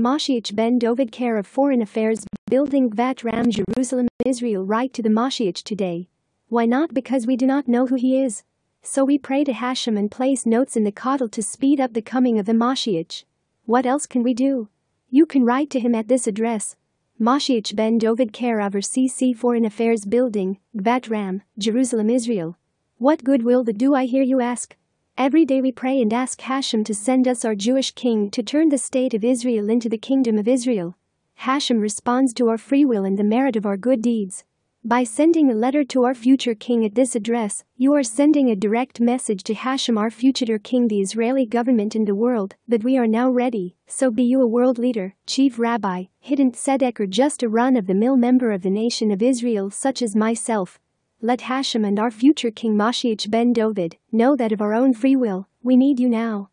Mashiach ben David care of foreign affairs building Vat Ram Jerusalem Israel Write to the Mashiach today. Why not because we do not know who he is? So we pray to Hashem and place notes in the Kotel to speed up the coming of the Mashiach. What else can we do? You can write to him at this address. Mashiach ben David of CC Foreign Affairs Building, Gvat Ram, Jerusalem, Israel. What good will the do I hear you ask? Every day we pray and ask Hashem to send us our Jewish king to turn the state of Israel into the kingdom of Israel. Hashem responds to our free will and the merit of our good deeds. By sending a letter to our future king at this address, you are sending a direct message to Hashem, our future king, the Israeli government, and the world that we are now ready. So be you a world leader, chief rabbi, hidden tzedek, or just a run of the mill member of the nation of Israel, such as myself. Let Hashem and our future king Mashiach ben David know that of our own free will, we need you now.